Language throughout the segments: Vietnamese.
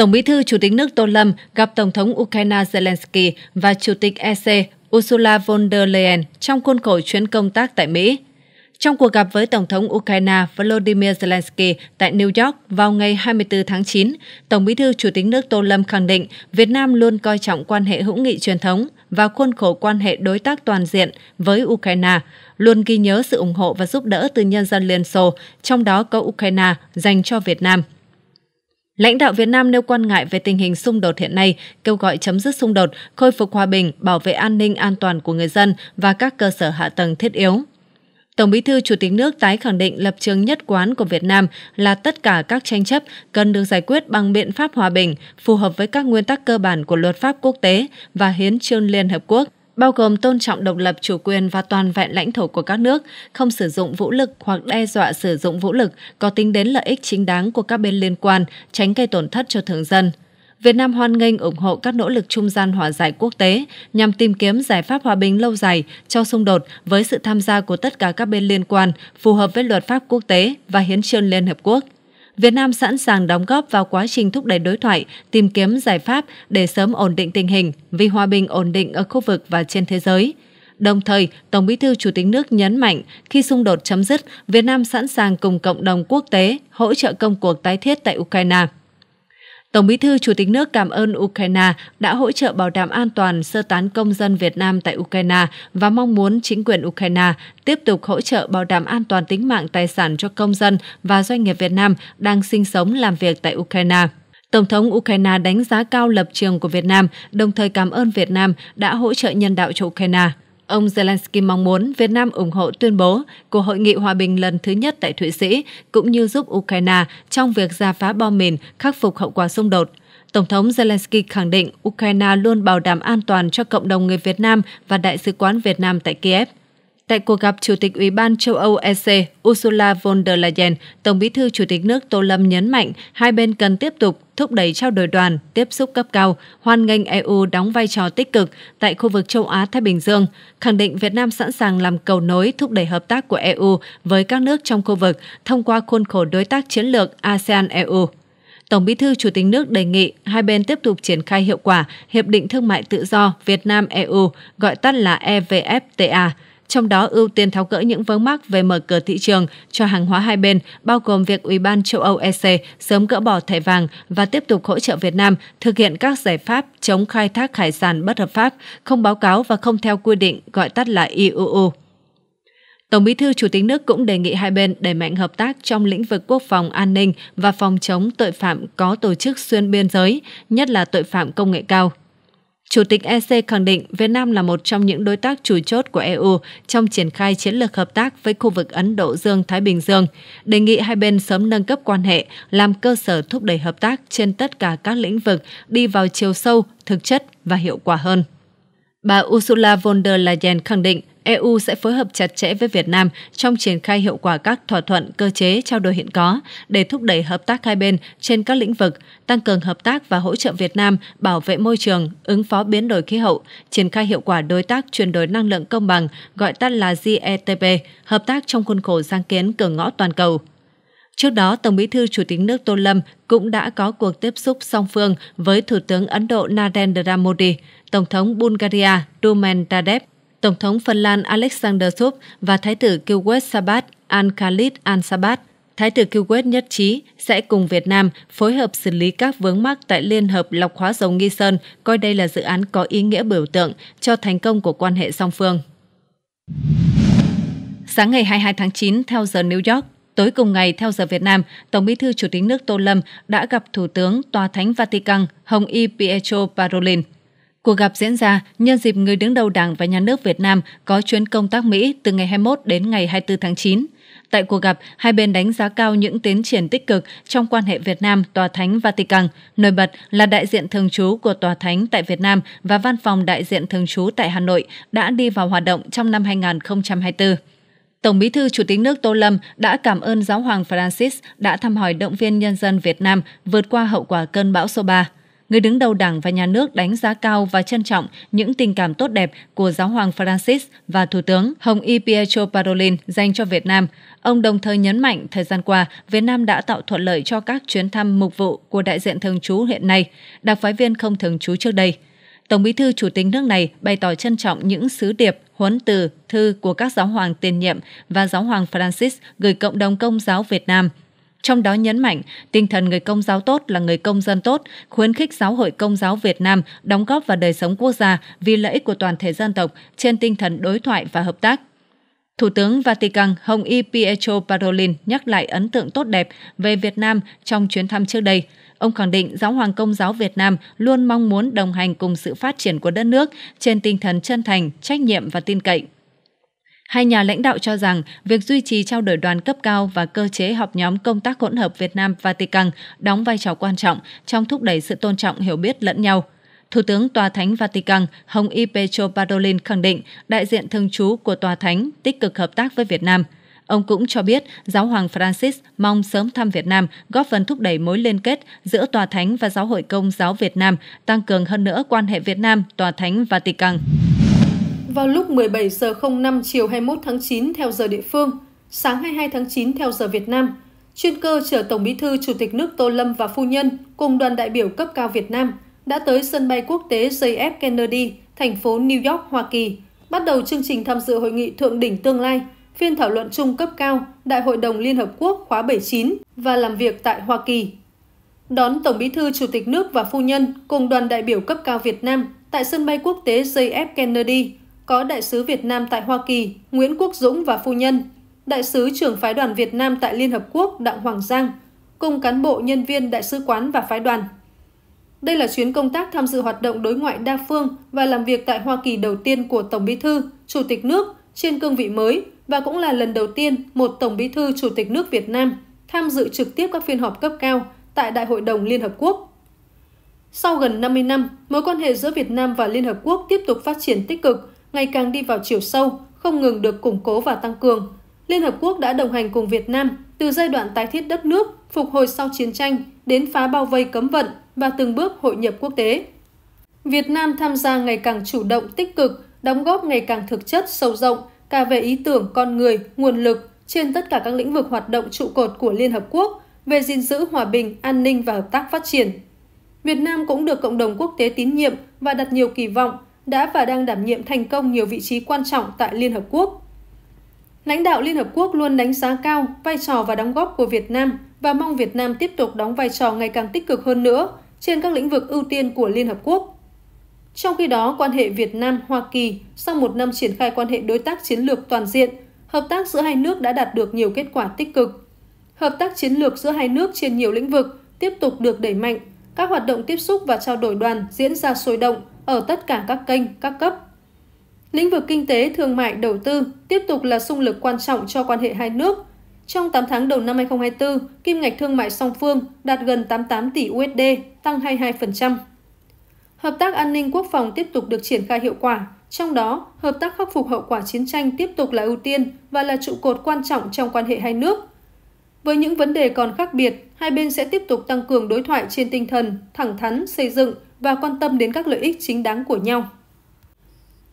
Tổng bí thư Chủ tịch nước Tô Lâm gặp Tổng thống Ukraine Zelensky và Chủ tịch EC Ursula von der Leyen trong khuôn khổ chuyến công tác tại Mỹ. Trong cuộc gặp với Tổng thống Ukraine Volodymyr Zelensky tại New York vào ngày 24 tháng 9, Tổng bí thư Chủ tịch nước Tô Lâm khẳng định Việt Nam luôn coi trọng quan hệ hữu nghị truyền thống và khuôn khổ quan hệ đối tác toàn diện với Ukraine, luôn ghi nhớ sự ủng hộ và giúp đỡ từ nhân dân Liên Xô, trong đó có Ukraine, dành cho Việt Nam – Lãnh đạo Việt Nam nêu quan ngại về tình hình xung đột hiện nay, kêu gọi chấm dứt xung đột, khôi phục hòa bình, bảo vệ an ninh an toàn của người dân và các cơ sở hạ tầng thiết yếu. Tổng Bí thư Chủ tịch nước tái khẳng định lập trường nhất quán của Việt Nam là tất cả các tranh chấp cần được giải quyết bằng biện pháp hòa bình, phù hợp với các nguyên tắc cơ bản của luật pháp quốc tế và hiến trương Liên Hợp Quốc bao gồm tôn trọng độc lập chủ quyền và toàn vẹn lãnh thổ của các nước, không sử dụng vũ lực hoặc đe dọa sử dụng vũ lực có tính đến lợi ích chính đáng của các bên liên quan, tránh gây tổn thất cho thường dân. Việt Nam hoan nghênh ủng hộ các nỗ lực trung gian hòa giải quốc tế nhằm tìm kiếm giải pháp hòa bình lâu dài cho xung đột với sự tham gia của tất cả các bên liên quan phù hợp với luật pháp quốc tế và hiến trương Liên Hợp Quốc. Việt Nam sẵn sàng đóng góp vào quá trình thúc đẩy đối thoại, tìm kiếm giải pháp để sớm ổn định tình hình vì hòa bình ổn định ở khu vực và trên thế giới. Đồng thời, Tổng Bí thư Chủ tịch nước nhấn mạnh khi xung đột chấm dứt, Việt Nam sẵn sàng cùng cộng đồng quốc tế hỗ trợ công cuộc tái thiết tại Ukraine. Tổng bí thư Chủ tịch nước cảm ơn Ukraine đã hỗ trợ bảo đảm an toàn sơ tán công dân Việt Nam tại Ukraine và mong muốn chính quyền Ukraine tiếp tục hỗ trợ bảo đảm an toàn tính mạng tài sản cho công dân và doanh nghiệp Việt Nam đang sinh sống làm việc tại Ukraine. Tổng thống Ukraine đánh giá cao lập trường của Việt Nam, đồng thời cảm ơn Việt Nam đã hỗ trợ nhân đạo cho Ukraine. Ông Zelensky mong muốn Việt Nam ủng hộ tuyên bố của Hội nghị Hòa bình lần thứ nhất tại Thụy Sĩ, cũng như giúp Ukraine trong việc ra phá bom mìn, khắc phục hậu quả xung đột. Tổng thống Zelensky khẳng định Ukraine luôn bảo đảm an toàn cho cộng đồng người Việt Nam và Đại sứ quán Việt Nam tại Kiev. Tại cuộc gặp Chủ tịch Ủy ban châu Âu EC Ursula von der Leyen, Tổng bí thư Chủ tịch nước Tô Lâm nhấn mạnh hai bên cần tiếp tục thúc đẩy trao đổi đoàn, tiếp xúc cấp cao, hoan nghênh EU đóng vai trò tích cực tại khu vực châu Á-Thái Bình Dương, khẳng định Việt Nam sẵn sàng làm cầu nối thúc đẩy hợp tác của EU với các nước trong khu vực thông qua khuôn khổ đối tác chiến lược ASEAN-EU. Tổng Bí thư Chủ tịch nước đề nghị hai bên tiếp tục triển khai hiệu quả Hiệp định Thương mại Tự do Việt Nam-EU, gọi tắt là EVFTA, trong đó ưu tiên tháo gỡ những vướng mắc về mở cửa thị trường cho hàng hóa hai bên, bao gồm việc Ủy ban châu Âu EC sớm gỡ bỏ thẻ vàng và tiếp tục hỗ trợ Việt Nam thực hiện các giải pháp chống khai thác hải sản bất hợp pháp, không báo cáo và không theo quy định gọi tắt là IUU. Tổng Bí thư Chủ tịch nước cũng đề nghị hai bên đẩy mạnh hợp tác trong lĩnh vực quốc phòng an ninh và phòng chống tội phạm có tổ chức xuyên biên giới, nhất là tội phạm công nghệ cao. Chủ tịch EC khẳng định Việt Nam là một trong những đối tác chủ chốt của EU trong triển khai chiến lược hợp tác với khu vực Ấn Độ Dương-Thái Bình Dương, đề nghị hai bên sớm nâng cấp quan hệ, làm cơ sở thúc đẩy hợp tác trên tất cả các lĩnh vực đi vào chiều sâu, thực chất và hiệu quả hơn. Bà Ursula von der Leyen khẳng định EU sẽ phối hợp chặt chẽ với Việt Nam trong triển khai hiệu quả các thỏa thuận cơ chế trao đổi hiện có để thúc đẩy hợp tác hai bên trên các lĩnh vực, tăng cường hợp tác và hỗ trợ Việt Nam bảo vệ môi trường, ứng phó biến đổi khí hậu, triển khai hiệu quả đối tác chuyển đổi năng lượng công bằng, gọi tắt là GETP, hợp tác trong khuôn khổ sáng kiến cửa ngõ toàn cầu. Trước đó, Tổng bí thư Chủ tịch nước Tô Lâm cũng đã có cuộc tiếp xúc song phương với Thủ tướng Ấn Độ Narendra Modi, Tổng thống Bulgaria Rumen Radev Tổng thống Phần Lan Alexander Stubb và Thái tử Kuwait Sabat Al-Khalid Al-Sabat Thái tử Kuwait nhất trí sẽ cùng Việt Nam phối hợp xử lý các vướng mắc tại Liên hợp lọc hóa dầu Nghi Sơn, coi đây là dự án có ý nghĩa biểu tượng cho thành công của quan hệ song phương. Sáng ngày 22 tháng 9 theo giờ New York, tối cùng ngày theo giờ Việt Nam, Tổng Bí thư Chủ tịch nước Tô Lâm đã gặp Thủ tướng Tòa Thánh Vatican Hồng Y Pietro Parolin. Cuộc gặp diễn ra nhân dịp người đứng đầu Đảng và Nhà nước Việt Nam có chuyến công tác Mỹ từ ngày 21 đến ngày 24 tháng 9. Tại cuộc gặp, hai bên đánh giá cao những tiến triển tích cực trong quan hệ Việt Nam Tòa Thánh Vatican, nổi bật là đại diện thường trú của Tòa Thánh tại Việt Nam và văn phòng đại diện thường trú tại Hà Nội đã đi vào hoạt động trong năm 2024. Tổng Bí thư Chủ tịch nước Tô Lâm đã cảm ơn Giáo hoàng Francis đã thăm hỏi động viên nhân dân Việt Nam vượt qua hậu quả cơn bão số 3 người đứng đầu đảng và nhà nước đánh giá cao và trân trọng những tình cảm tốt đẹp của giáo hoàng Francis và Thủ tướng Hồng Y Pietro Parolin dành cho Việt Nam. Ông đồng thời nhấn mạnh thời gian qua, Việt Nam đã tạo thuận lợi cho các chuyến thăm mục vụ của đại diện thường trú hiện nay, đặc phái viên không thường trú trước đây. Tổng bí thư chủ tịch nước này bày tỏ trân trọng những sứ điệp, huấn từ, thư của các giáo hoàng tiền nhiệm và giáo hoàng Francis gửi cộng đồng công giáo Việt Nam – trong đó nhấn mạnh tinh thần người công giáo tốt là người công dân tốt, khuyến khích giáo hội công giáo Việt Nam đóng góp vào đời sống quốc gia vì lợi ích của toàn thể dân tộc trên tinh thần đối thoại và hợp tác. Thủ tướng Vatican Hồng Y Pietro Parolin nhắc lại ấn tượng tốt đẹp về Việt Nam trong chuyến thăm trước đây. Ông khẳng định Giáo hoàng Công giáo Việt Nam luôn mong muốn đồng hành cùng sự phát triển của đất nước trên tinh thần chân thành, trách nhiệm và tin cậy. Hai nhà lãnh đạo cho rằng việc duy trì trao đổi đoàn cấp cao và cơ chế họp nhóm công tác hỗn hợp Việt Nam Vatican đóng vai trò quan trọng trong thúc đẩy sự tôn trọng hiểu biết lẫn nhau. Thủ tướng Tòa Thánh Vatican Hồng Y Petro Parolin khẳng định đại diện thường trú của Tòa Thánh tích cực hợp tác với Việt Nam. Ông cũng cho biết Giáo hoàng Francis mong sớm thăm Việt Nam góp phần thúc đẩy mối liên kết giữa Tòa Thánh và Giáo hội Công giáo Việt Nam, tăng cường hơn nữa quan hệ Việt Nam-Tòa Thánh Vatican. Vào lúc 17 giờ 05 chiều 21 tháng 9 theo giờ địa phương, sáng 22 tháng 9 theo giờ Việt Nam, chuyên cơ chở Tổng Bí thư Chủ tịch nước Tô Lâm và phu nhân cùng đoàn đại biểu cấp cao Việt Nam đã tới sân bay quốc tế JF Kennedy, thành phố New York, Hoa Kỳ, bắt đầu chương trình tham dự hội nghị thượng đỉnh tương lai, phiên thảo luận chung cấp cao Đại hội đồng Liên Hợp Quốc khóa 79 và làm việc tại Hoa Kỳ. Đón Tổng Bí thư Chủ tịch nước và phu nhân cùng đoàn đại biểu cấp cao Việt Nam tại sân bay quốc tế JF Kennedy có Đại sứ Việt Nam tại Hoa Kỳ Nguyễn Quốc Dũng và Phu Nhân, Đại sứ trưởng phái đoàn Việt Nam tại Liên Hợp Quốc Đặng Hoàng Giang, cùng cán bộ nhân viên Đại sứ quán và phái đoàn. Đây là chuyến công tác tham dự hoạt động đối ngoại đa phương và làm việc tại Hoa Kỳ đầu tiên của Tổng Bí thư, Chủ tịch nước trên cương vị mới và cũng là lần đầu tiên một Tổng Bí thư Chủ tịch nước Việt Nam tham dự trực tiếp các phiên họp cấp cao tại Đại hội đồng Liên Hợp Quốc. Sau gần 50 năm, mối quan hệ giữa Việt Nam và Liên Hợp Quốc tiếp tục phát triển tích cực ngày càng đi vào chiều sâu, không ngừng được củng cố và tăng cường. Liên Hợp Quốc đã đồng hành cùng Việt Nam từ giai đoạn tái thiết đất nước, phục hồi sau chiến tranh đến phá bao vây cấm vận và từng bước hội nhập quốc tế. Việt Nam tham gia ngày càng chủ động, tích cực, đóng góp ngày càng thực chất, sâu rộng cả về ý tưởng, con người, nguồn lực trên tất cả các lĩnh vực hoạt động trụ cột của Liên Hợp Quốc về gìn giữ hòa bình, an ninh và hợp tác phát triển. Việt Nam cũng được cộng đồng quốc tế tín nhiệm và đặt nhiều kỳ vọng đã và đang đảm nhiệm thành công nhiều vị trí quan trọng tại Liên Hợp Quốc. Lãnh đạo Liên Hợp Quốc luôn đánh giá cao vai trò và đóng góp của Việt Nam và mong Việt Nam tiếp tục đóng vai trò ngày càng tích cực hơn nữa trên các lĩnh vực ưu tiên của Liên Hợp Quốc. Trong khi đó, quan hệ Việt Nam-Hoa Kỳ sau một năm triển khai quan hệ đối tác chiến lược toàn diện, hợp tác giữa hai nước đã đạt được nhiều kết quả tích cực. Hợp tác chiến lược giữa hai nước trên nhiều lĩnh vực tiếp tục được đẩy mạnh, các hoạt động tiếp xúc và trao đổi đoàn diễn ra sôi động, ở tất cả các kênh, các cấp. Lĩnh vực kinh tế, thương mại, đầu tư tiếp tục là xung lực quan trọng cho quan hệ hai nước. Trong 8 tháng đầu năm 2024, kim ngạch thương mại song phương đạt gần 88 tỷ USD, tăng 22%. Hợp tác an ninh quốc phòng tiếp tục được triển khai hiệu quả, trong đó hợp tác khắc phục hậu quả chiến tranh tiếp tục là ưu tiên và là trụ cột quan trọng trong quan hệ hai nước. Với những vấn đề còn khác biệt, hai bên sẽ tiếp tục tăng cường đối thoại trên tinh thần thẳng thắn, xây dựng và quan tâm đến các lợi ích chính đáng của nhau.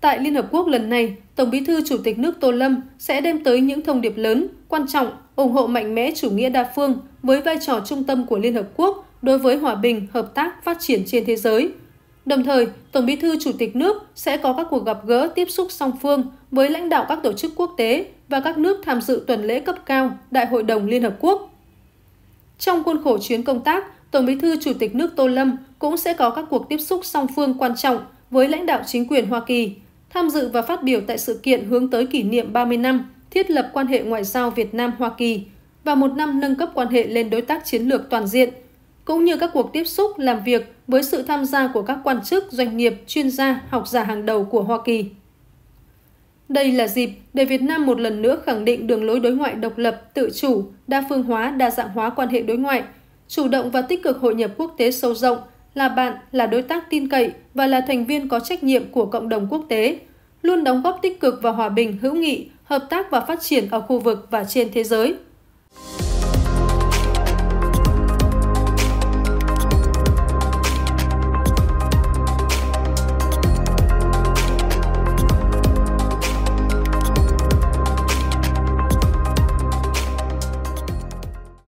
Tại Liên Hợp Quốc lần này, Tổng bí thư Chủ tịch nước Tô Lâm sẽ đem tới những thông điệp lớn, quan trọng, ủng hộ mạnh mẽ chủ nghĩa đa phương với vai trò trung tâm của Liên Hợp Quốc đối với hòa bình, hợp tác, phát triển trên thế giới. Đồng thời, Tổng bí thư Chủ tịch nước sẽ có các cuộc gặp gỡ tiếp xúc song phương với lãnh đạo các tổ chức quốc tế và các nước tham dự tuần lễ cấp cao Đại hội đồng Liên Hợp Quốc. Trong khuôn khổ chuyến công tác, Tổng Bí thư Chủ tịch nước Tô Lâm cũng sẽ có các cuộc tiếp xúc song phương quan trọng với lãnh đạo chính quyền Hoa Kỳ, tham dự và phát biểu tại sự kiện hướng tới kỷ niệm 30 năm thiết lập quan hệ ngoại giao Việt Nam Hoa Kỳ và một năm nâng cấp quan hệ lên đối tác chiến lược toàn diện, cũng như các cuộc tiếp xúc làm việc với sự tham gia của các quan chức, doanh nghiệp, chuyên gia, học giả hàng đầu của Hoa Kỳ. Đây là dịp để Việt Nam một lần nữa khẳng định đường lối đối ngoại độc lập, tự chủ, đa phương hóa, đa dạng hóa quan hệ đối ngoại – chủ động và tích cực hội nhập quốc tế sâu rộng, là bạn, là đối tác tin cậy và là thành viên có trách nhiệm của cộng đồng quốc tế, luôn đóng góp tích cực vào hòa bình, hữu nghị, hợp tác và phát triển ở khu vực và trên thế giới.